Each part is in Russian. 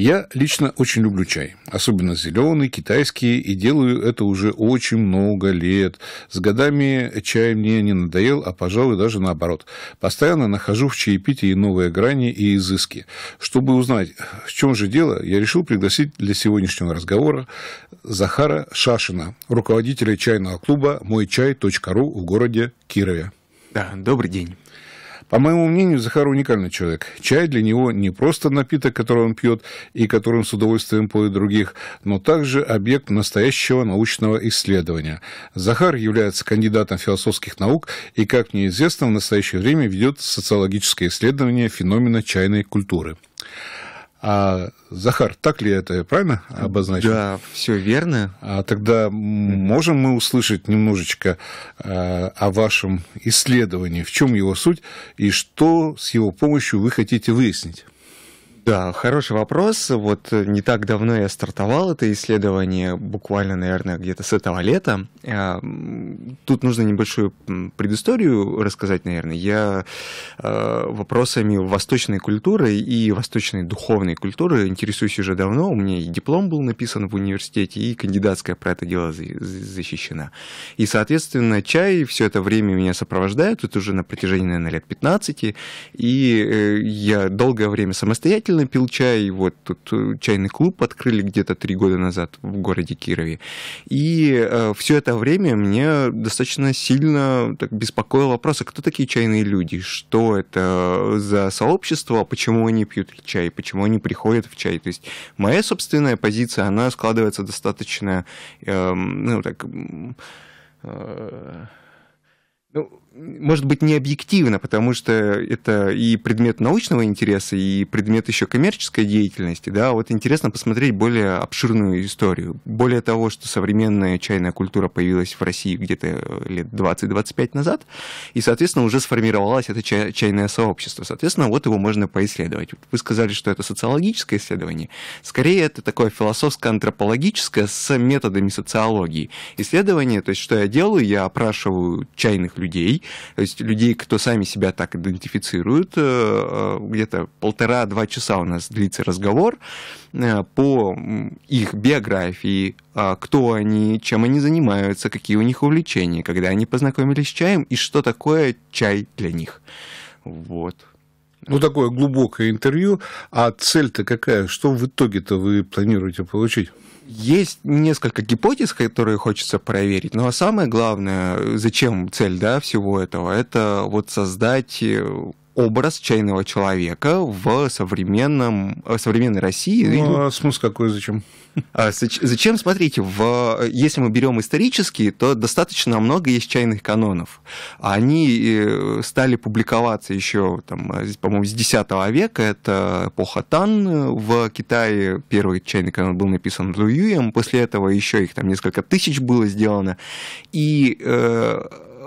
Я лично очень люблю чай, особенно зеленый, китайский, и делаю это уже очень много лет. С годами чай мне не надоел, а, пожалуй, даже наоборот. Постоянно нахожу в чаепитии новые грани и изыски. Чтобы узнать, в чем же дело, я решил пригласить для сегодняшнего разговора Захара Шашина, руководителя чайного клуба «Мойчай.ру» в городе Кирове. Да, добрый день. По моему мнению, Захар уникальный человек. Чай для него не просто напиток, который он пьет и которым с удовольствием поет других, но также объект настоящего научного исследования. Захар является кандидатом философских наук и, как мне известно, в настоящее время ведет социологическое исследование феномена чайной культуры. А, Захар, так ли это правильно обозначил? Да, все верно. А, тогда можем мы услышать немножечко а, о вашем исследовании, в чем его суть и что с его помощью вы хотите выяснить? Да, хороший вопрос. Вот э, не так давно я стартовал это исследование, буквально, наверное, где-то с этого лета. А, тут нужно небольшую предысторию рассказать, наверное. Я э, вопросами восточной культуры и восточной духовной культуры интересуюсь уже давно. У меня и диплом был написан в университете, и кандидатская про это дело защищена. И, соответственно, чай все это время меня сопровождает, тут уже на протяжении, наверное, лет 15, и э, я долгое время самостоятельно спокойно пил чай. Вот тут э, чайный клуб открыли где-то три года назад в городе Кирове. И э, все это время мне достаточно сильно так, беспокоил вопрос, а кто такие чайные люди? Что это за сообщество? Почему они пьют чай? Почему они приходят в чай? То есть моя собственная позиция, она складывается достаточно, э, ну так... Э, ну, может быть, не объективно, потому что это и предмет научного интереса, и предмет еще коммерческой деятельности. Да? Вот интересно посмотреть более обширную историю. Более того, что современная чайная культура появилась в России где-то э, лет 20-25 назад, и, соответственно, уже сформировалось это чайное сообщество. Соответственно, вот его можно поисследовать. Вы сказали, что это социологическое исследование. Скорее, это такое философско-антропологическое с методами социологии. Исследование, то есть, что я делаю, я опрашиваю чайных людей, то есть людей, кто сами себя так идентифицируют. Э, э, где-то полтора-два часа у нас длится разговор э, по их биографии, а кто они, чем они занимаются, какие у них увлечения, когда они познакомились с чаем и что такое чай для них. Вот. Ну, такое глубокое интервью. А цель-то какая? Что в итоге-то вы планируете получить? Есть несколько гипотез, которые хочется проверить, но самое главное, зачем цель да, всего этого, это вот создать э, образ чайного человека в современном, э, современной России. Ну, ну, а смысл какой, зачем? А, зачем? Смотрите, в, если мы берем исторические, то достаточно много есть чайных канонов. Они э, стали публиковаться еще, там, по-моему, с X века. Это эпоха Тан в Китае. Первый чайный канон был написан Лу Юем. После этого еще их там несколько тысяч было сделано. И э,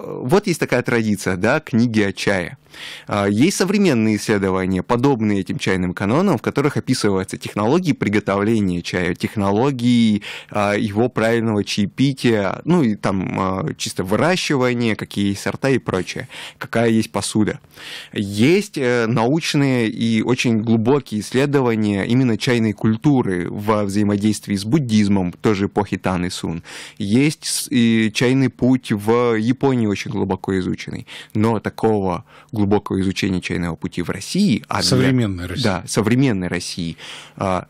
вот есть такая традиция, да, книги о чае а, есть современные исследования, подобные этим чайным канонам, в которых описываются технологии приготовления чая, технологии а, его правильного чаепития, ну и там а, чисто выращивание, какие сорта и прочее, какая есть посуда. Есть э, научные и очень глубокие исследования именно чайной культуры во взаимодействии с буддизмом, тоже эпохи Тан и Сун. Есть чайный путь в Японии очень глубоко изученный, но такого глубокого глубокого изучения чайного пути в России. А современной для, России. Да, современной России. А,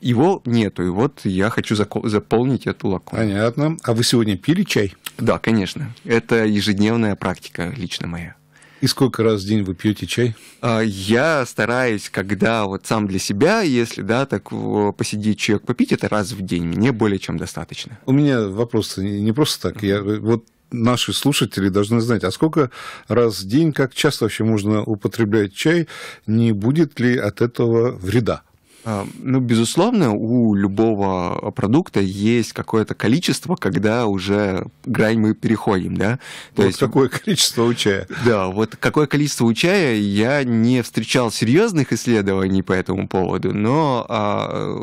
его нету, и вот я хочу заполнить эту лакуну. Понятно. А вы сегодня пили чай? Да, конечно. Это ежедневная практика лично моя. И сколько раз в день вы пьете чай? А, я стараюсь, когда вот сам для себя, если да, так посидеть человек попить, это раз в день. Мне более чем достаточно. У меня вопрос не просто так. Я вот наши слушатели должны знать, а сколько раз в день, как часто вообще можно употреблять чай, не будет ли от этого вреда? А, ну, безусловно, у любого продукта есть какое-то количество, когда уже грань мы переходим, да. То вот есть какое количество у чая? Да, вот какое количество у чая я не встречал серьезных исследований по этому поводу, но а,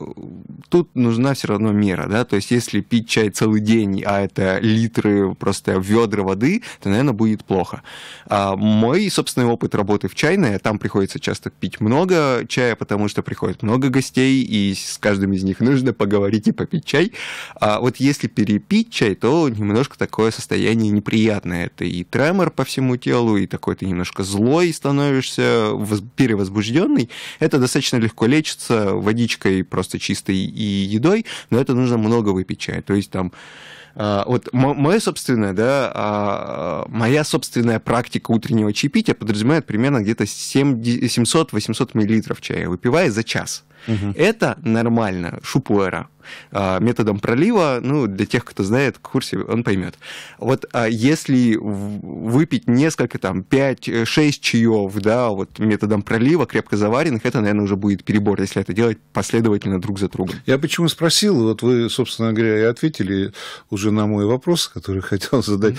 тут нужна все равно мера, да. То есть если пить чай целый день, а это литры просто ведра воды, то, наверное, будет плохо. А мой собственный опыт работы в чайной, а там приходится часто пить много чая, потому что приходит много гостей, и с каждым из них нужно поговорить и попить чай. А вот если перепить чай, то немножко такое состояние неприятное. Это и тремор по всему телу, и такой ты немножко злой становишься, перевозбужденный. Это достаточно легко лечится водичкой просто чистой и едой, но это нужно много выпить чая. То есть там а, вот мое собственное, да, а, моя собственная практика утреннего чаепития подразумевает примерно где-то 700-800 миллилитров чая, выпивая за час. Угу. Это нормально, шупуэра. А, методом пролива, ну, для тех, кто знает, в курсе, он поймет. Вот если выпить несколько, там, 5-6 э, чаев, да, вот методом пролива, крепко заваренных, это, наверное, уже будет перебор, если это делать последовательно друг за другом. Я почему спросил, вот вы, собственно говоря, и ответили уже уже на мой вопрос, который хотел задать.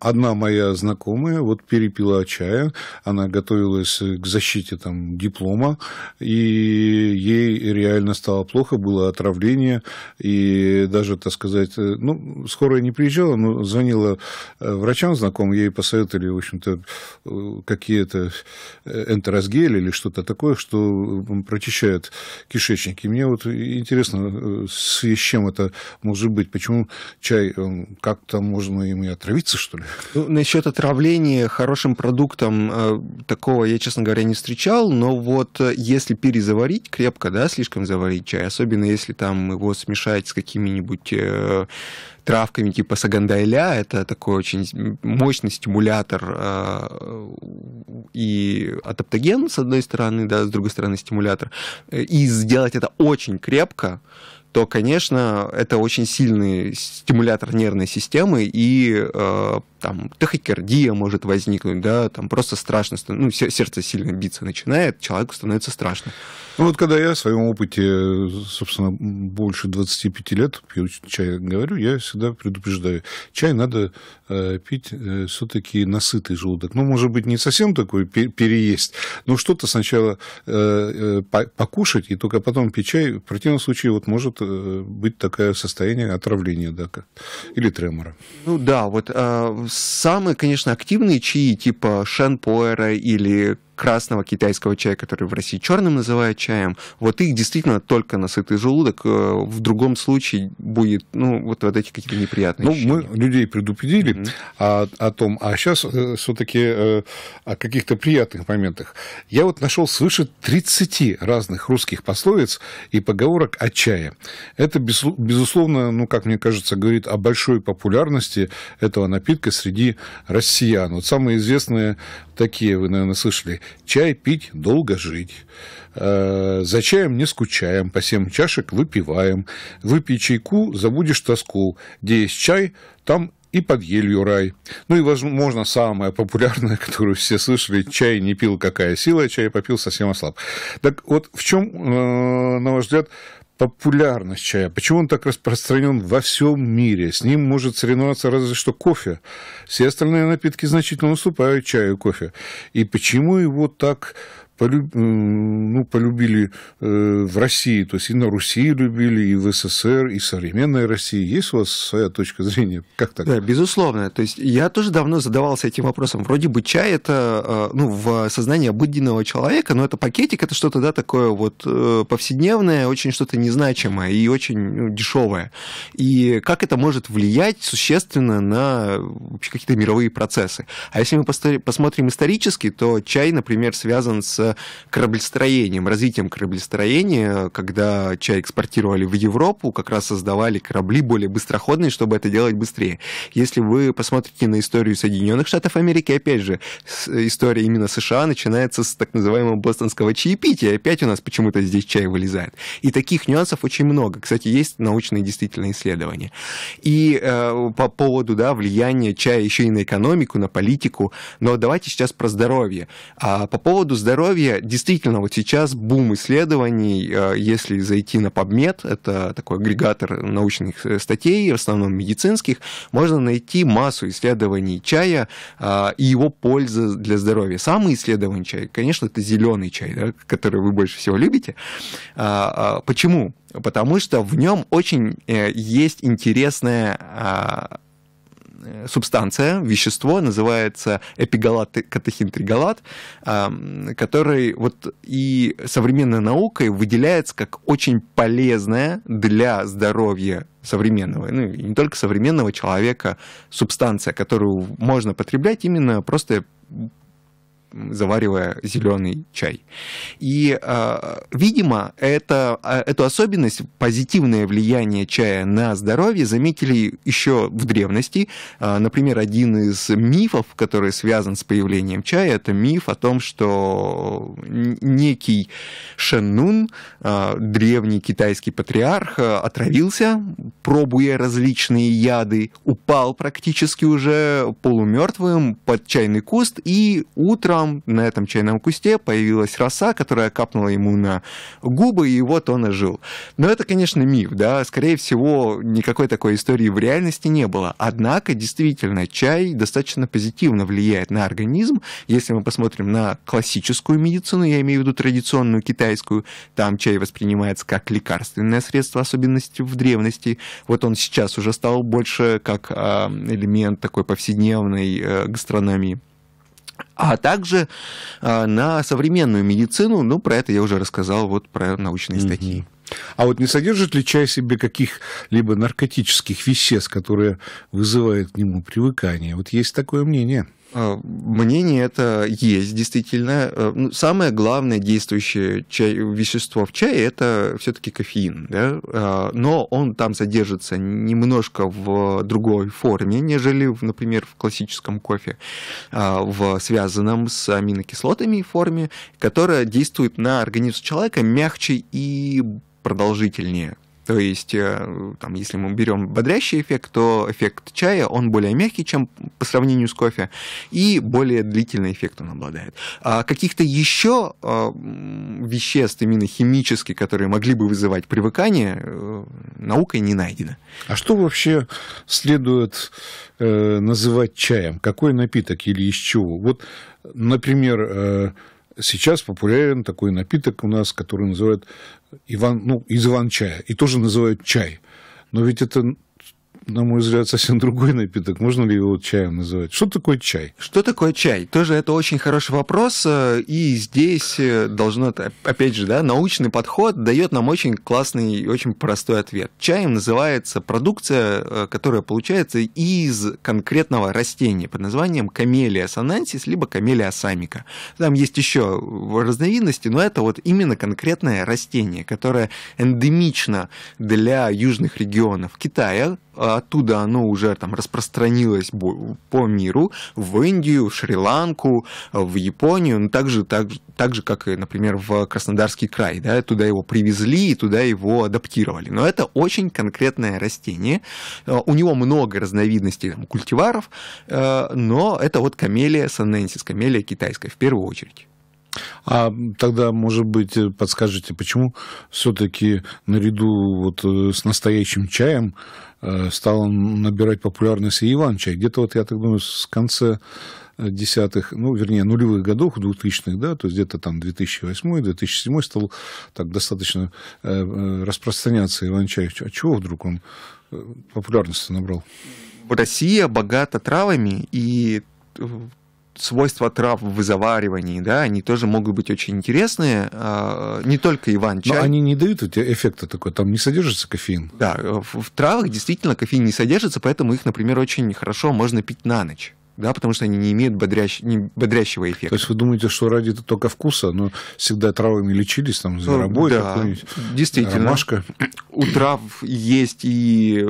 Одна моя знакомая вот перепила чая, она готовилась к защите там диплома, и ей реально стало плохо, было отравление, и даже, так сказать, э, ну, скорая не приезжала, но звонила э, врачам знакомым, ей посоветовали, в общем-то, э, какие-то энтеросгели или что-то такое, что прочищает кишечник. И мне вот интересно, с чем это может быть, почему чай, эм, как-то можно им и отравиться, что ли? Ну, насчет отравления хорошим продуктом э, такого я, честно говоря, не встречал, но вот э, если перезаварить крепко, да, слишком заварить чай, особенно если там его смешать с какими-нибудь э, травками типа сагандайля, это такой очень мощный стимулятор и адаптоген, с одной стороны, да, с другой стороны стимулятор, и сделать это очень крепко, то, конечно, это очень сильный стимулятор нервной системы, и э, там тахикардия может возникнуть, да, там просто страшно, ну, сердце сильно биться начинает, человеку становится страшно. Ну, вот когда я в своем опыте, собственно, больше 25 лет пью чай, говорю, я всегда предупреждаю, чай надо э, пить э, все-таки насытый желудок. Ну, может быть, не совсем такой переесть, но что-то сначала э, э покушать, и только потом пить чай, в противном случае вот может Э, быть такое состояние отравления да, как, или тремора. Ну да, вот э, самые, конечно, активные чаи, типа шенпуэра или красного китайского чая, который в России черным называют чаем, вот их действительно только на сытый желудок. Э, в другом случае будет, ну, вот, вот эти какие-то неприятные Ну, ощущения. мы людей предупредили mm-hmm. о, о том, а сейчас э, все-таки э, о каких-то приятных моментах. Я вот нашел свыше 30 разных русских пословиц и поговорок о чае. Это, безусловно, ну, как мне кажется, говорит о большой популярности этого напитка среди россиян. Вот самые известные такие вы, наверное, слышали. Чай пить, долго жить. Э, за чаем не скучаем, по семь чашек выпиваем. Выпей чайку, забудешь тоску. Где есть чай, там и под елью рай. Ну и, возможно, самая популярная, которую все слышали, чай не пил, какая сила, чай попил, совсем ослаб. Так вот, в чем, э, на ваш взгляд, популярность чая. Почему он так распространен во всем мире? С ним может соревноваться разве что кофе. Все остальные напитки значительно уступают чаю и кофе. И почему его так полюб, ну, полюбили э, в России, то есть и на Руси любили, и в СССр, и современная Россия. Есть у вас своя точка зрения? Как так? Да, безусловно. То есть я тоже давно задавался этим вопросом. Вроде бы чай это, э, ну, в сознании обыденного человека, но это пакетик, это что-то, да, такое вот э, повседневное, очень что-то незначимое и очень ну, дешевое. И как это может влиять существенно на какие-то мировые процессы? А если мы посмотрим исторически, то чай, например, связан с кораблестроением, развитием кораблестроения, когда чай экспортировали в Европу, как раз создавали корабли более быстроходные, чтобы это делать быстрее. Если вы посмотрите на историю Соединенных Штатов Америки, опять же, история именно США начинается с так называемого бостонского чаепития. Опять у нас почему-то здесь чай вылезает. И таких нюансов очень много. Кстати, есть научные действительно исследования. И э, по поводу да, влияния чая еще и на экономику, на политику. Но давайте сейчас про здоровье. А по поводу здоровья здоровья. Действительно, вот сейчас бум исследований, э, если зайти на PubMed, это такой агрегатор научных э, статей, в основном медицинских, можно найти массу исследований чая э, и его пользы для здоровья. Самые исследования чая, конечно, это зеленый чай, да, который вы больше всего любите. Почему? Потому что в нем очень есть интересная а, Э, субстанция, вещество, называется эпигалат-катехин-тригалат, который вот и современной наукой выделяется как очень полезная для здоровья современного, ну и не только современного человека, субстанция, которую можно потреблять именно просто заваривая зеленый чай. И, а, видимо, это, а, эту особенность, позитивное влияние чая на здоровье заметили еще в древности. А, например, один из мифов, который связан с появлением чая, это миф о том, что некий Шеннун, древний китайский патриарх, отравился, пробуя различные яды, упал практически уже полумертвым под чайный куст и утром там, на этом чайном кусте, появилась роса, которая капнула ему на губы, и вот он ожил. Но это, конечно, миф, да, скорее всего, никакой такой истории в реальности не было. Однако, действительно, чай достаточно позитивно влияет на организм. Если мы посмотрим на классическую медицину, я имею в виду традиционную китайскую, там чай воспринимается как лекарственное средство, особенности в древности. Вот он сейчас уже стал больше как а, элемент такой повседневной э, гастрономии а также а, на современную медицину, ну, про это я уже рассказал, вот про научные статьи. А вот не содержит ли чай себе каких-либо наркотических веществ, которые вызывают к нему привыкание? Вот есть такое мнение. Э, мнение это есть, действительно. Э, ну, самое главное действующее чай, вещество в чае это все-таки кофеин. Да? Э, но он там содержится немножко в другой форме, нежели, например, в классическом кофе, в связанном с аминокислотами форме, которая действует на организм человека мягче и продолжительнее. То есть, э, там, если мы берем бодрящий эффект, то эффект чая, он более мягкий, чем по сравнению с кофе, и более длительный эффект он обладает. А каких-то еще э, веществ, именно химически, которые могли бы вызывать привыкание, э, наукой не найдено. А что вообще следует называть чаем? Какой напиток или из чего? Вот, например, Сейчас популярен такой напиток у нас, который называют Иван, ну, из Иван-чая, и тоже называют чай. Но ведь это на мой взгляд, совсем другой напиток. Можно ли его чаем называть? Что такое чай? Что такое чай? Тоже это очень хороший вопрос. Э, и здесь э, должно, опять же, да, научный подход дает нам очень классный и очень простой ответ. Чаем называется продукция, э, которая получается из конкретного растения под названием камелия санансис, либо камелия самика. Там есть еще разновидности, но это вот именно конкретное растение, которое эндемично для южных регионов Китая, оттуда оно уже там распространилось по миру, в Индию, Шри-Ланку, в Японию, но ну, также, так, так же, как и, например, в Краснодарский край, да, туда его привезли и туда его адаптировали. Но это очень конкретное растение, э, у него много разновидностей там, культиваров, э, но это вот камелия саненсис, камелия китайская в первую очередь. А тогда, может быть, подскажите, почему все-таки наряду вот э, с настоящим чаем э, стал набирать популярность и Иван-чай? Где-то вот, я так думаю, с конца э, десятых, ну, вернее, нулевых годов, двухтысячных, да, то есть где-то там 2008-2007 стал так достаточно распространяться Иван чай А чего вдруг он популярность набрал? Россия богата травами, и свойства трав в заваривании, да, они тоже могут быть очень интересные, а, не только Иван-чай. Но они не дают у тебя эффекта такой, там не содержится кофеин. Да, э, в, в травах действительно кофеин не содержится, поэтому их, например, очень хорошо можно пить на ночь да, потому что они не имеют бодрящ... не бодрящего эффекта. То есть вы думаете, что ради это только вкуса, но всегда травами лечились, там, за ну, да, действительно. Ромашка. У трав есть и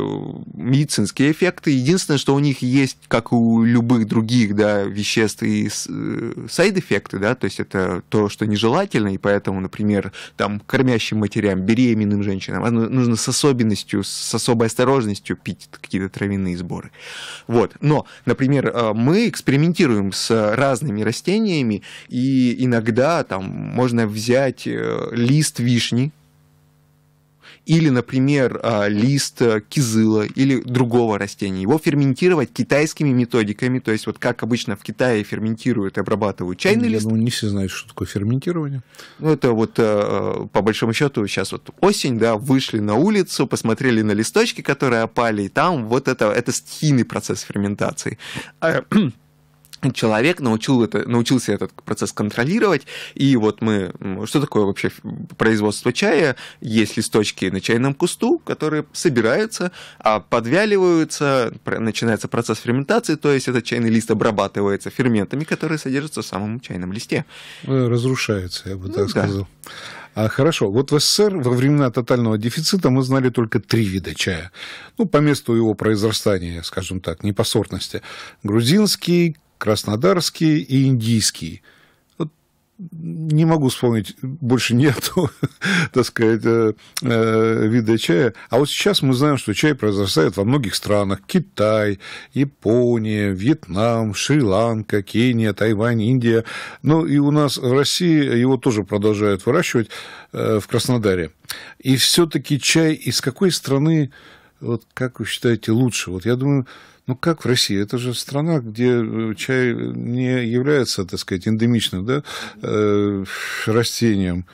медицинские эффекты. Единственное, что у них есть, как у любых других, да, веществ и э, сайд-эффекты, да, то есть это то, что нежелательно, и поэтому, например, там, кормящим матерям, беременным женщинам а, ну, нужно с особенностью, с особой осторожностью пить какие-то травяные сборы. Вот. Но, например, э, мы экспериментируем с э, разными растениями, и иногда там можно взять э, лист вишни, или, например, а, лист э, кизыла или другого растения. Его ферментировать китайскими методиками, то есть вот как обычно в Китае ферментируют и обрабатывают чайный Я лист. Ну, не все знают, что такое ферментирование. Ну, это вот э, по большому счету сейчас вот осень, да, вышли на улицу, посмотрели на листочки, которые опали, и там вот это, это стихийный процесс ферментации. А, человек научил это, научился этот процесс контролировать, и вот мы, что такое вообще производство чая? Есть листочки на чайном кусту, которые собираются, подвяливаются, начинается процесс ферментации, то есть этот чайный лист обрабатывается ферментами, которые содержатся в самом чайном листе. Э, разрушается, я бы ну так ну, сказал. Да. хорошо, вот в СССР во времена тотального дефицита мы знали только три вида чая. Ну, по месту его произрастания, скажем так, не по сортности. Грузинский, краснодарские и индийские. Вот не могу вспомнить больше нету, так сказать, э, э, вида чая. А вот сейчас мы знаем, что чай произрастает во многих странах. Китай, Япония, Вьетнам, Шри-Ланка, Кения, Тайвань, Индия. Ну и у нас в России его тоже продолжают выращивать э, в Краснодаре. И все-таки чай из какой страны вот как вы считаете лучше? Вот я думаю, ну как в России? Это же страна, где э, чай не является, так сказать, эндемичным да, э, растением.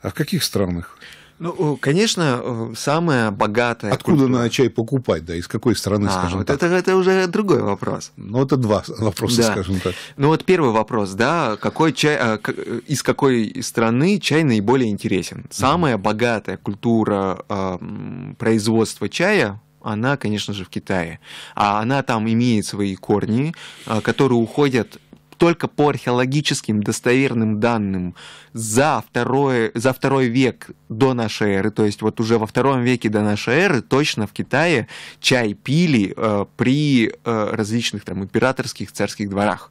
А в каких странах? Ну, конечно, э, самая богатая. Откуда культура. надо чай покупать, да? Из какой страны, а, скажем вот так? Это, это уже другой вопрос. Ну, это два вопроса, да. скажем так. Ну, вот первый вопрос, да, какой чай, а, э, из какой страны чай наиболее интересен? Самая mm богатая культура а, производства чая она, конечно же, в Китае. А она там имеет свои корни, а, которые уходят только по археологическим достоверным данным за, второй за второй век до нашей эры, то есть вот уже во втором веке до нашей эры, точно в Китае чай пили э, при э, различных там императорских царских дворах.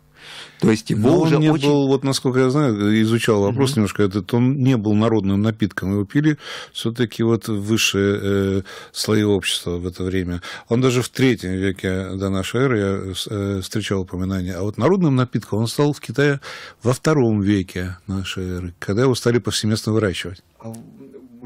То есть его Но уже он не очень... был, вот насколько я знаю, изучал вопрос mm-hmm. немножко этот, он не был народным напитком, его пили все-таки вот высшие э, слои общества в это время. Он даже в третьем веке до нашей эры я э, встречал упоминание. А вот народным напитком он стал в Китае во втором веке нашей эры, когда его стали повсеместно выращивать. А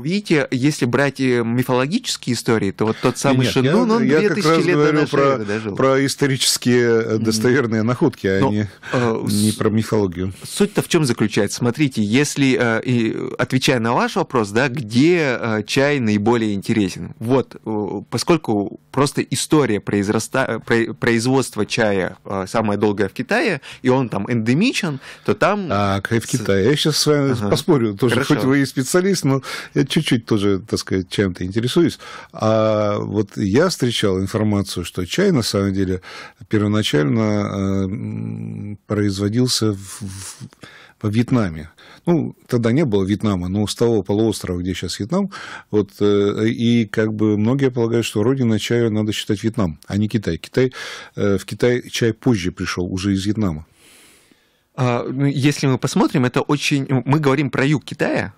Видите, если брать э, мифологические истории, то вот тот самый Нет, Шинун, я, он я 2000 как раз лет говорю про, про исторические э, достоверные находки, а не, э, не про мифологию. Суть-то в чем заключается? Смотрите, если, э, отвечая на ваш вопрос, да, где э, чай наиболее интересен? Вот, э, поскольку просто история произраста... Э, производства чая э, самая долгая в Китае, и он там эндемичен, то там... А, в Китае. Я сейчас с вами ага. поспорю. Тоже, Хорошо. хоть вы и специалист, но я чуть-чуть тоже, так сказать, чем-то интересуюсь. А вот я встречал информацию, что чай, на самом деле, первоначально э, производился в, в, во Вьетнаме. Ну, тогда не было Вьетнама, но с того полуострова, где сейчас Вьетнам, вот, э, и как бы многие полагают, что родина чая надо считать Вьетнам, а не Китай. Китай э, в Китай чай позже пришел, уже из Вьетнама. А, ну, если мы посмотрим, это очень... Мы говорим про юг Китая,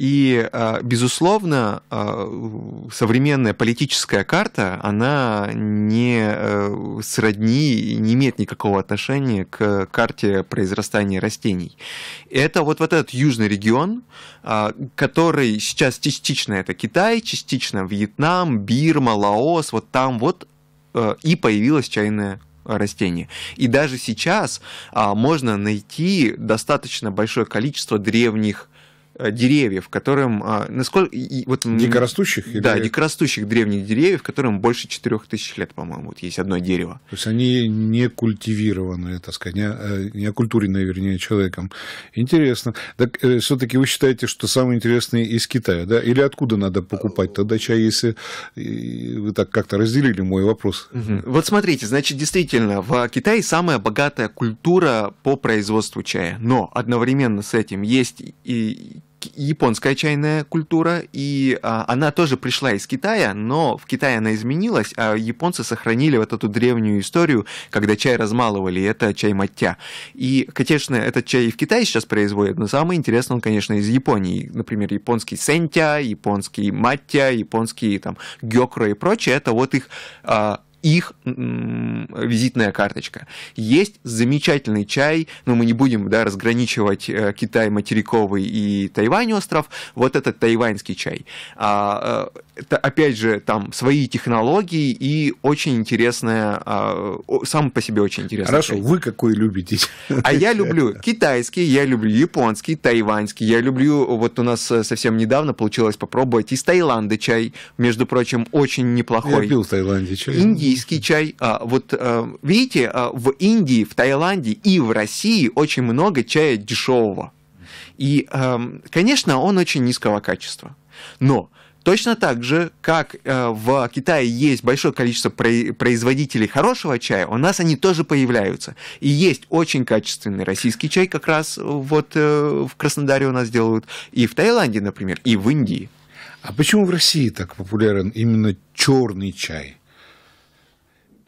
и, а, безусловно, а, современная политическая карта, она не э, сродни, не имеет никакого отношения к карте произрастания растений. Это вот, вот этот южный регион, а, который сейчас частично это Китай, частично Вьетнам, Бирма, Лаос, вот там вот э, и появилась чайная растения. И даже сейчас а, можно найти достаточно большое количество древних Э, деревьев, которым... А, Насколько, вот, дикорастущих? Или... Да, дикорастущих древних деревьев, которым больше 4000 лет, по-моему, вот есть одно дерево. То есть они не культивированные, так сказать, не, э, не окультуренные, вернее, человеком. Интересно. Так э, все таки вы считаете, что самые интересные из Китая, да? Или откуда надо покупать тогда чай, если вы так как-то разделили мой вопрос? Вот смотрите, значит, действительно, в Китае самая богатая культура по производству чая. Но одновременно с этим есть и японская чайная культура, и а, она тоже пришла из Китая, но в Китае она изменилась, а японцы сохранили вот эту древнюю историю, когда чай размалывали, это чай маття. И, конечно, этот чай и в Китае сейчас производят, но самый интересный он, конечно, из Японии. Например, японский сентя, японский маття, японский там гёкро и прочее, это вот их а, их визитная карточка. Есть замечательный чай, но мы не будем да, разграничивать э, Китай материковый и Тайвань остров, вот этот тайваньский чай. А, э, это, опять же, там свои технологии и очень интересная, сам по себе очень интересная. Хорошо, часть. вы какой любите? А я люблю китайский, я люблю японский, тайваньский, я люблю, вот у нас э, совсем недавно получилось попробовать из Таиланда чай, между прочим, очень неплохой. Я пил в Таиланде чай. Индийский чай. А, вот э, видите, а, в Индии, в Таиланде и в России очень много чая дешевого. И, эм, конечно, он очень низкого качества. Но Точно так же, как э, в Китае есть большое количество производителей хорошего чая, у нас они тоже появляются. И есть очень качественный российский чай, как раз э, вот э, в Краснодаре у нас делают, и в Таиланде, например, и в Индии. А почему в России так популярен именно черный чай?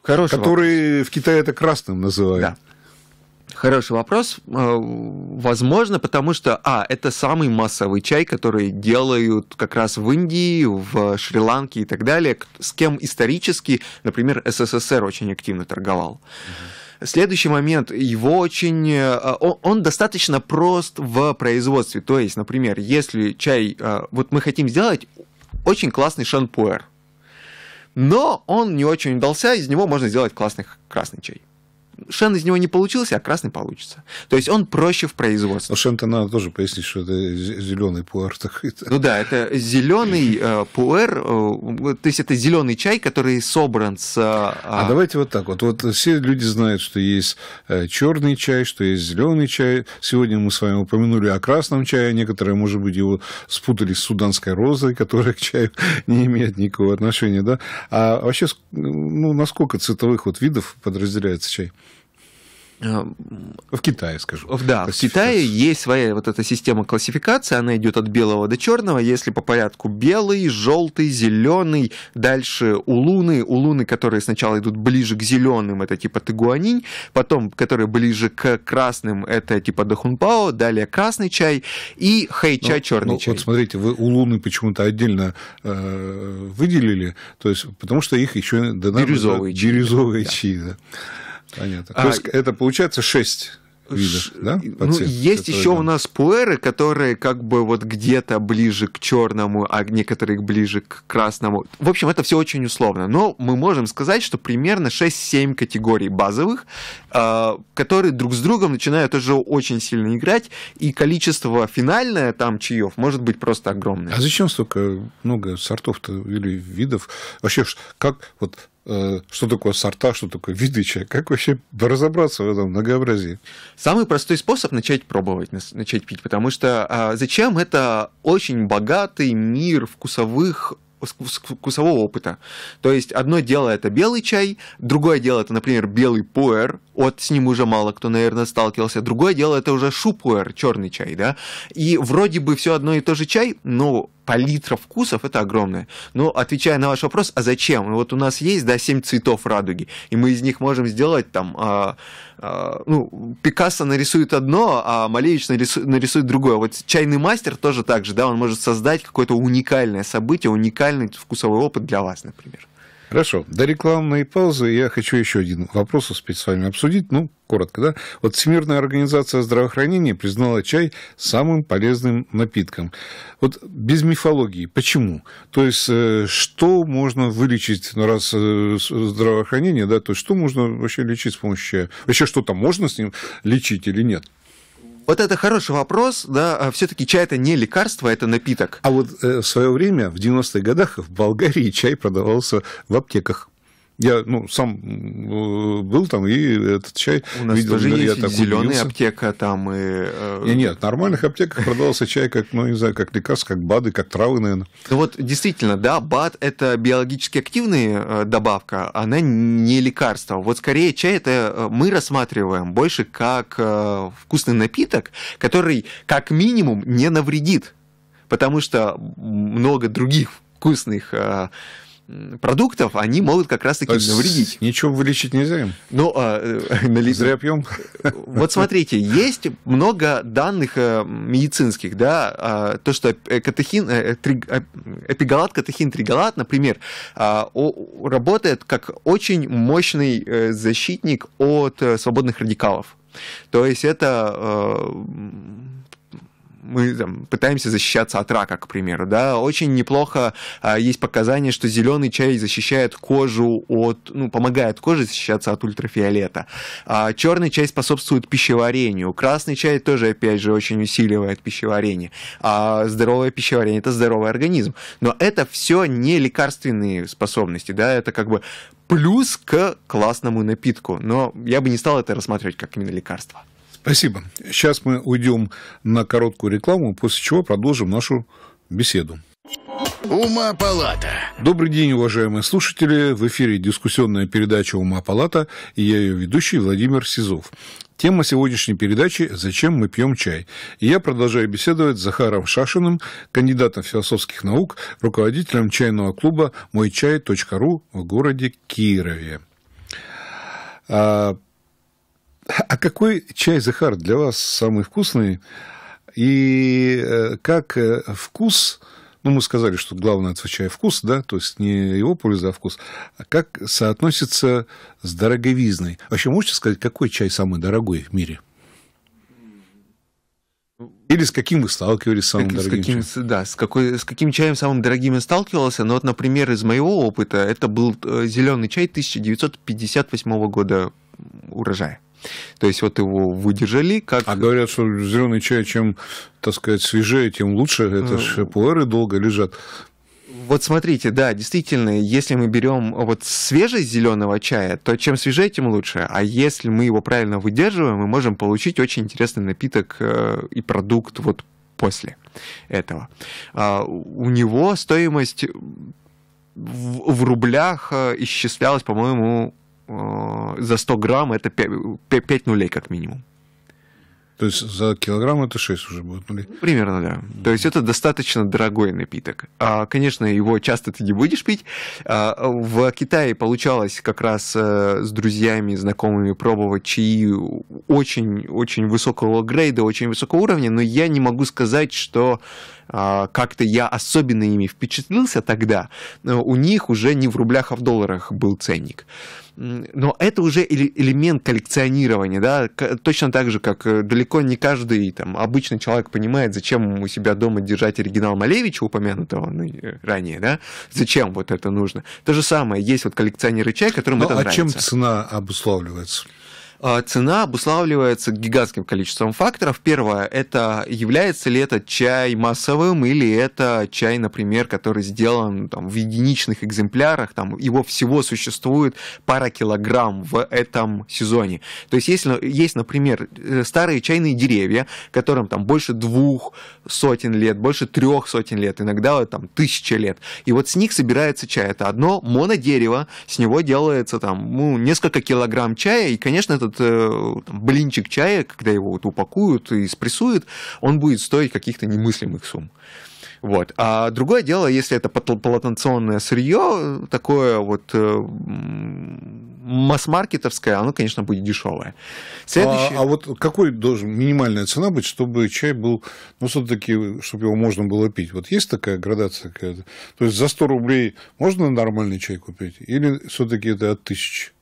Хороший который вопрос. в Китае это красным называют. Да. Хороший вопрос. А, возможно, потому что, а, это самый массовый чай, который делают как раз в Индии, в Шри-Ланке и так далее, с кем исторически, например, СССР очень активно торговал. Следующий момент, его очень, а, он, он достаточно прост в производстве. То есть, например, если чай, а, вот мы хотим сделать очень классный шанпуэр, но он не очень удался, из него можно сделать классный красный чай. Шен из него не получился, а красный получится. То есть он проще в производстве. Но ну, Шен-то надо тоже пояснить, что это зеленый пуэр такой-то. Ну да, это зеленый э, пуэр, э, то есть это зеленый чай, который собран с... Э, а давайте вот так вот. Вот все люди знают, что есть э, черный чай, что есть зеленый чай. Сегодня мы с вами упомянули о красном чае. Некоторые, может быть, его спутали с суданской розой, которая к чаю не имеет никакого отношения, да? А вообще, ну, насколько цветовых вот видов подразделяется чай? В Китае, скажу. Да, в Китае есть своя вот эта система классификации, она идет от белого до черного, если по порядку белый, желтый, зеленый, дальше улуны, улуны, которые сначала идут ближе к зеленым, это типа тыгуанинь, потом, которые ближе к красным, это типа дахунпао, далее красный чай и хэй-чай, ну, черный ну, чай. Вот смотрите, вы улуны почему-то отдельно э, выделили, то есть, потому что их еще... Бирюзовые чаи. Бирюзовые да. чаи, да. Понятно. А, То есть это получается 6 видов, да? Ну, есть еще у нас пуэры, которые как бы вот где-то ближе к черному, а некоторых ближе к красному. В общем, это все очень условно. Но мы можем сказать, что примерно 6-7 категорий базовых, а, которые друг с другом начинают тоже очень сильно играть, и количество финальное там чаев может быть просто огромное. А зачем столько много сортов-то или видов? Вообще, как вот Э, что такое сорта, что такое виды чая, как вообще разобраться в этом многообразии? Самый простой способ начать пробовать, начать пить, потому что а, зачем это очень богатый мир вкусовых вкусового опыта. То есть одно дело это белый чай, другое дело это, например, белый пуэр, вот с ним уже мало кто, наверное, сталкивался. Другое дело, это уже шупуэр, черный чай, да? И вроде бы все одно и то же чай, но палитра вкусов это огромное. Но отвечая на ваш вопрос, а зачем? Ну, вот у нас есть, да, 7 цветов радуги, и мы из них можем сделать там, а, а, ну, Пикассо нарисует одно, а Малевич нарисует, нарисует другое. Вот чайный мастер тоже так же, да, он может создать какое-то уникальное событие, уникальный вкусовой опыт для вас, например. Хорошо. До рекламной паузы я хочу еще один вопрос успеть с вами обсудить. Ну, коротко, да? Вот Всемирная организация здравоохранения признала чай самым полезным напитком. Вот без мифологии. Почему? То есть, э, что можно вылечить, ну, раз э, здравоохранение, да, то есть, что можно вообще лечить с помощью чая? Вообще, что-то можно с ним лечить или нет? Вот это хороший вопрос, да, а все-таки чай это не лекарство, это напиток. А вот э, в свое время, в 90-х годах в Болгарии чай продавался в аптеках. Я ну, сам э, был там и этот чай У нас видел. Тоже я есть так зеленая удивился. аптека там и... Нет, э, нет, в нормальных аптеках продавался чай как, ну, не знаю, как лекарство, как БАДы, как травы, наверное. Ну вот действительно, да, БАД – это биологически активная э, добавка, она не лекарство. Вот скорее чай – это мы рассматриваем больше как вкусный напиток, который как минимум не навредит, потому что много других вкусных продуктов, они могут как раз-таки навредить. Ничего вылечить нельзя им? Ну, а, э, Зря пьем. Вот смотрите, есть много данных э, медицинских, да, а, то, что э, катехин, эпигалат, катехин, тригалат, например, а, работает как очень мощный защитник от свободных радикалов. То есть это мы там, пытаемся защищаться от рака, к примеру, да, очень неплохо а, есть показания, что зеленый чай защищает кожу от, ну, помогает коже защищаться от ультрафиолета. А, черный чай способствует пищеварению, красный чай тоже, опять же, очень усиливает пищеварение. А здоровое пищеварение – это здоровый организм. Но это все не лекарственные способности, да, это как бы плюс к классному напитку. Но я бы не стал это рассматривать как именно лекарство. Спасибо. Сейчас мы уйдем на короткую рекламу, после чего продолжим нашу беседу. Ума Палата. Добрый день, уважаемые слушатели. В эфире дискуссионная передача Ума Палата и я ее ведущий Владимир Сизов. Тема сегодняшней передачи «Зачем мы пьем чай?». И я продолжаю беседовать с Захаром Шашиным, кандидатом философских наук, руководителем чайного клуба «Мойчай.ру» в городе Кирове. А, а какой чай, Захар, для вас самый вкусный? И э, как э, вкус, ну, мы сказали, что главное это чай вкус, да, то есть не его польза, а вкус, а как соотносится с дороговизной? Вообще, можете сказать, какой чай самый дорогой в мире? Или с каким вы сталкивались самым как, дорогим? чаем? да, с, какой, с каким чаем самым дорогим я сталкивался. Но ну, вот, например, из моего опыта это был э, зеленый чай 1958 года урожая. То есть вот его выдержали. Как... А говорят, что зеленый чай, чем, так сказать, свежее, тем лучше. Это же э, пуэры долго лежат. Вот смотрите, да, действительно, если мы берем вот свежесть зеленого чая, то чем свежее, тем лучше. А если мы его правильно выдерживаем, мы можем получить очень интересный напиток э, и продукт вот после этого. А у него стоимость в рублях э, исчислялась, по-моему, за 100 грамм это 5, 5 нулей как минимум. То есть за килограмм это 6 уже будет нулей? Примерно, да. Mm-hmm. То есть это достаточно дорогой напиток. А, конечно, его часто ты не будешь пить. А, в Китае получалось как раз а, с друзьями, знакомыми пробовать чаи очень-очень высокого грейда, очень высокого уровня, но я не могу сказать, что а, как-то я особенно ими впечатлился тогда. Но у них уже не в рублях, а в долларах был ценник но это уже элемент коллекционирования, да, точно так же, как э, далеко не каждый там, обычный человек понимает, зачем у себя дома держать оригинал Малевича, упомянутого ну, э, ранее, да, зачем вот это нужно. То же самое, есть вот коллекционеры чай, которым ну, это а нравится. А чем цена обуславливается? А, цена обуславливается гигантским количеством факторов. Первое, это является ли это чай массовым или это чай, например, который сделан там, в единичных экземплярах, там его всего существует пара килограмм в этом сезоне. То есть если есть, например, э, старые чайные деревья, которым там больше двух сотен лет, больше трех сотен лет, иногда там тысяча лет. И вот с них собирается чай. Это одно монодерево, с него делается там ну, несколько килограмм чая, и, конечно, этот этот э, блинчик чая, когда его вот упакуют и спрессуют, он будет стоить каких-то немыслимых сумм. Вот. А другое дело, если это полотенционное сырье, такое вот э, масс-маркетовское, оно, конечно, будет дешевое. Следующее... А, а вот какой должен минимальная цена быть, чтобы чай был, ну, все-таки, чтобы его можно было пить? Вот есть такая градация какая-то? То есть за 100 рублей можно нормальный чай купить? Или все-таки это от тысячи?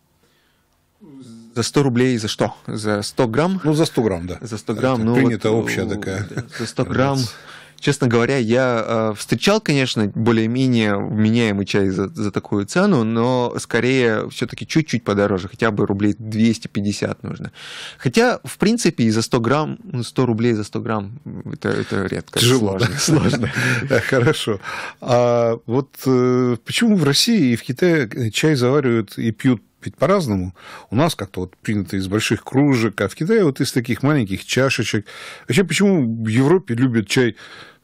За 100 рублей за что? За 100 грамм? Ну, за 100 грамм, да. За 100 грамм. Это ну, принята вот, общая такая. Э, за 100 грамм. Честно говоря, я э, встречал, конечно, более-менее вменяемый чай за, за такую цену, но скорее все-таки чуть-чуть подороже, хотя бы рублей 250 нужно. Хотя, в принципе, и за 100 грамм, 100 ну, рублей за 100 грамм, это, это редко. Тяжело, сложно. Да? сложно. Хорошо. А вот э, почему в России и в Китае э, чай заваривают и пьют ведь по-разному. У нас как-то вот принято из больших кружек, а в Китае вот из таких маленьких чашечек. Вообще, почему в Европе любят чай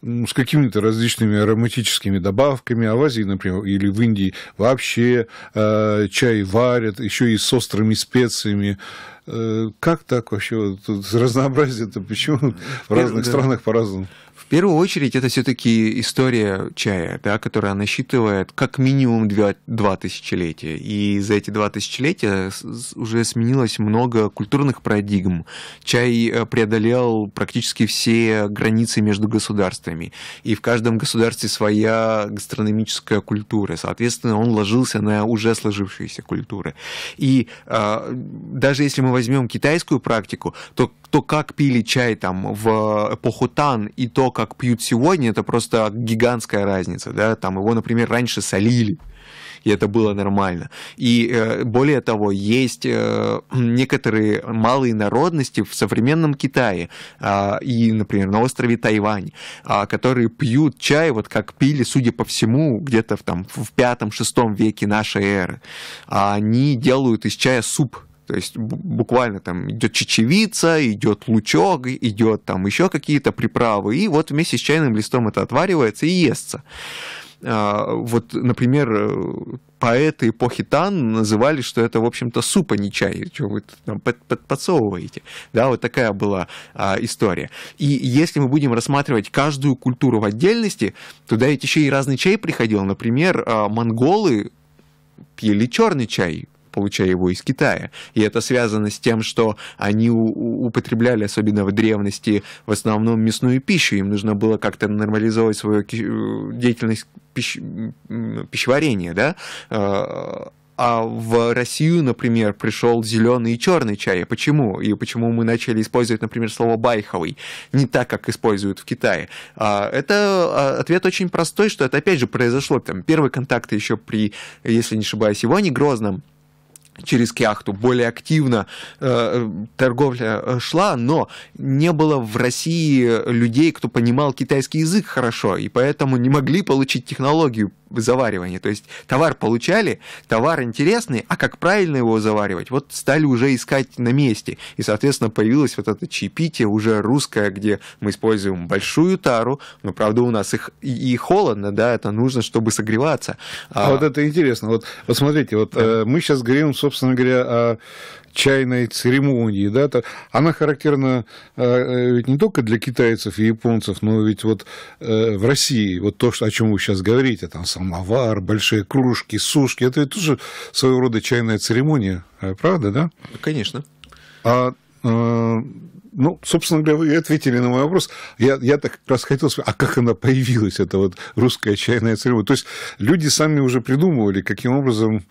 с какими-то различными ароматическими добавками, а в Азии, например, или в Индии вообще э, чай варят, еще и с острыми специями. Э, как так вообще? Вот, разнообразие-то почему в разных странах по-разному? В первую очередь, это все-таки история чая, да, которая насчитывает как минимум два, два тысячелетия. И за эти два тысячелетия уже сменилось много культурных парадигм. Чай э, преодолел практически все границы между государствами. И в каждом государстве своя гастрономическая культура. Соответственно, он ложился на уже сложившиеся культуры. И э, даже если мы возьмем китайскую практику, то то, как пили чай там в эпоху Тан и то, как пьют сегодня, это просто гигантская разница, да, там его, например, раньше солили, и это было нормально. И э, более того, есть э, некоторые малые народности в современном Китае а, и, например, на острове Тайвань, а, которые пьют чай, вот как пили, судя по всему, где-то в, там, в пятом-шестом веке нашей эры. А они делают из чая суп то есть буквально там идет чечевица, идет лучок, идет там еще какие-то приправы, и вот вместе с чайным листом это отваривается и естся. А, вот, например, э, поэты эпохи Тан называли, что это, в общем-то, суп, а не чай, что вы там под, под, подсовываете. Да, вот такая была а, история. И если мы будем рассматривать каждую культуру в отдельности, туда ведь еще и разный чай приходил. Например, а, монголы пили черный чай, получая его из Китая. И это связано с тем, что они употребляли, особенно в древности, в основном мясную пищу. Им нужно было как-то нормализовать свою э, деятельность пищ... пищеварения, да? Э, а в Россию, например, пришел зеленый и черный чай. Почему? И почему мы начали использовать, например, слово байховый, не так, как используют в Китае. А, это а, ответ очень простой, что это опять же произошло. Там первые контакты еще при, если не ошибаюсь, Иване Грозном через Кяхту более активно э, торговля э, шла, но не было в России людей, кто понимал китайский язык хорошо, и поэтому не могли получить технологию заваривания. То есть товар получали, товар интересный, а как правильно его заваривать, вот стали уже искать на месте. И, соответственно, появилось вот это чаепитие уже русское, где мы используем большую тару, но, правда, у нас их и, и холодно, да, это нужно, чтобы согреваться. А, а вот это интересно. Вот, вот смотрите, вот да. э, мы сейчас говорим с собственно говоря, о чайной церемонии, да, то, она характерна э, ведь не только для китайцев и японцев, но ведь вот э, в России, вот то, о чем вы сейчас говорите, там самовар, большие кружки, сушки, это ведь тоже своего рода чайная церемония, э, правда, да? Конечно. А ну, собственно говоря, вы ответили на мой вопрос. Я, я так как раз хотел спросить, а как она появилась, эта вот русская чайная церемония? То есть люди сами уже придумывали, каким образом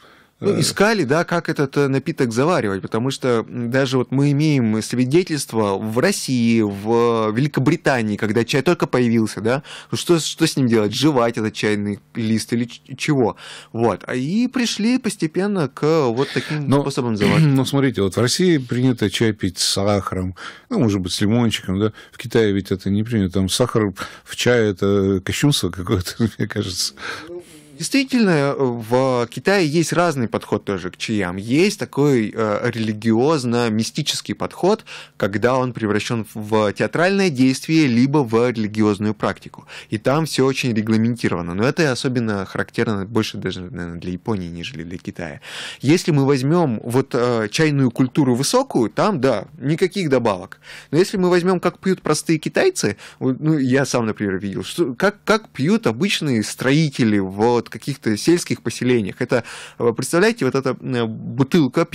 ну, э. искали, да, как этот э, напиток заваривать, потому что даже вот мы имеем свидетельства в России, в Великобритании, когда чай только появился, да, ну, что, что с ним делать, жевать этот чайный лист или чего, вот, а и пришли постепенно к вот таким но, способам заваривать. Ну, смотрите, вот в России принято чай пить с сахаром, ну, может быть, с лимончиком, да, в Китае ведь это не принято, там сахар в чае это кощунство какое-то, мне кажется. Ну, Действительно, э, в Китае есть разный подход тоже к чаям. Есть такой э, религиозно-мистический подход, когда он превращен в театральное действие либо в религиозную практику. И там все очень регламентировано. Но это особенно характерно больше даже, наверное, для Японии, нежели для Китая. Если мы возьмем вот э, чайную культуру высокую, там, да, никаких добавок. Но если мы возьмем, как пьют простые китайцы, ну, я сам, например, видел, что, как, как пьют обычные строители в вот каких-то сельских поселениях. Это, э, представляете, вот эта э, бутылка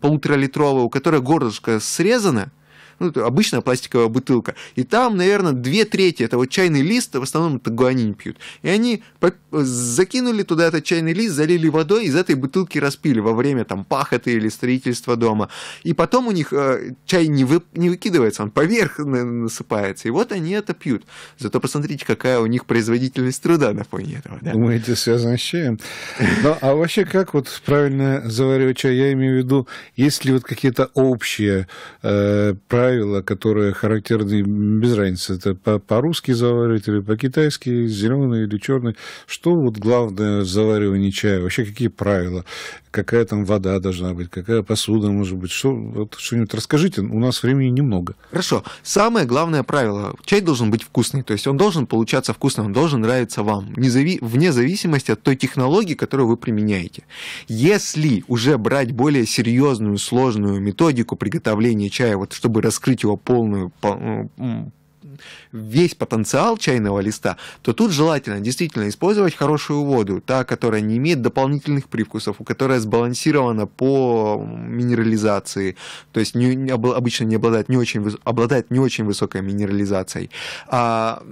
полуторалитровая, у которой горлышко срезано, ну, обычная пластиковая бутылка. И там, наверное, две трети это вот чайный лист, в основном это гуанин пьют. И они закинули туда этот чайный лист, залили водой, из этой бутылки распили во время там пахоты или строительства дома. И потом у них э, чай не, вы, не выкидывается, он поверх насыпается. И вот они это пьют. Зато посмотрите, какая у них производительность труда на фоне этого. Да? Думаете, связано с чаем? Ну, а вообще, как вот правильно заваривать чай? Я имею в виду, есть ли вот какие-то общие э, правила правила, которые характерны без разницы, это по-русски -по заваривать или по-китайски, зеленый или черный. Что вот главное в заваривании чая? Вообще какие правила? Какая там вода должна быть? Какая посуда может быть? Что, вот, что-нибудь расскажите, у нас времени немного. Хорошо. Самое главное правило. Чай должен быть вкусный, то есть он должен получаться вкусным, он должен нравиться вам, вне зависимости от той технологии, которую вы применяете. Если уже брать более серьезную, сложную методику приготовления чая, вот чтобы раскрыть его полную, ну, весь потенциал чайного листа, то тут желательно действительно использовать хорошую воду, та, которая не имеет дополнительных привкусов, у которой сбалансирована по минерализации, то есть не, не, обычно не обладает не очень, обладает не очень высокой минерализацией. А,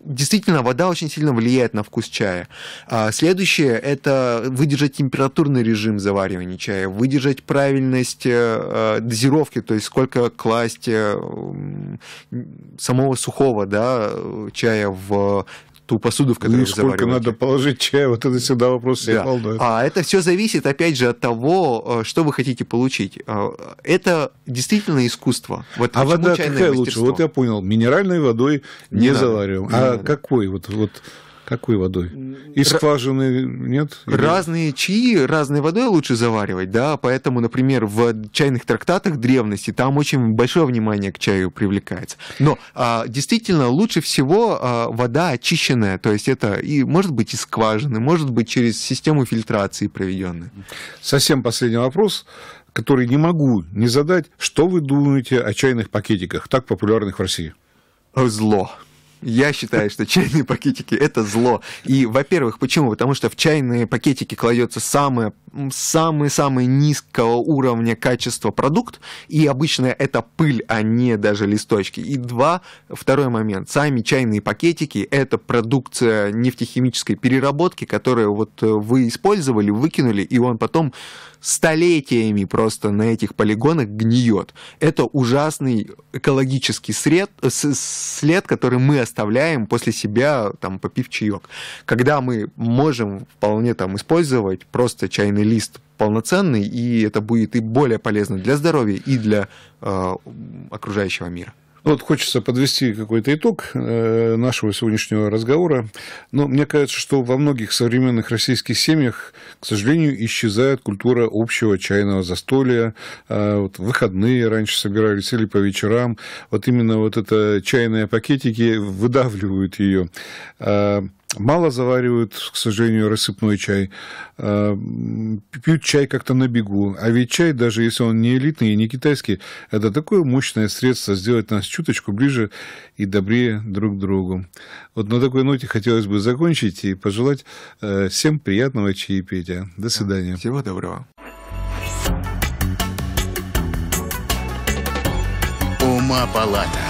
действительно, вода очень сильно влияет на вкус чая. А, следующее – это выдержать температурный режим заваривания чая, выдержать правильность э, э, дозировки, то есть сколько класть э, самого сухого да, чая в ту посуду, в которой ну, сколько надо положить чая, вот это всегда вопрос да. волнует. А это все зависит, опять же, от того, э, что вы хотите получить. Э, это действительно искусство. Вот а вода какая мастерство? лучше? Вот я понял, минеральной водой не, не завариваем. Не а надо. какой? Вот, вот какой водой? Из скважины нет? Разные чаи разной водой лучше заваривать, да, поэтому, например, в чайных трактатах древности там очень большое внимание к чаю привлекается. Но а, действительно лучше всего а, вода очищенная, то есть это и может быть из скважины, может быть через систему фильтрации проведенной. Совсем последний вопрос который не могу не задать. Что вы думаете о чайных пакетиках, так популярных в России? Зло. Я считаю, что чайные пакетики это зло. И, во-первых, почему? Потому что в чайные пакетики кладется самое самый-самый низкого уровня качества продукт, и обычно это пыль, а не даже листочки. И два, второй момент, сами чайные пакетики – это продукция нефтехимической переработки, которую вот э, вы использовали, выкинули, и он потом столетиями просто на этих полигонах гниет. Это ужасный экологический след, э, след, который мы оставляем после себя, там, попив чаек. Когда мы можем вполне там использовать просто чайные пробный лист полноценный, и это будет и более полезно для здоровья, и для э, окружающего мира. Вот хочется подвести какой-то итог э, нашего сегодняшнего разговора. Но мне кажется, что во многих современных российских семьях, к сожалению, исчезает культура общего чайного застолья. Э, вот выходные раньше собирались или по вечерам. Вот именно вот это чайные пакетики выдавливают ее мало заваривают, к сожалению, рассыпной чай, а, пьют чай как-то на бегу. А ведь чай, даже если он не элитный и не китайский, это такое мощное средство сделать нас чуточку ближе и добрее друг к другу. Вот на такой ноте хотелось бы закончить и пожелать э, всем приятного чаепития. До свидания. Всего доброго. Ума палата.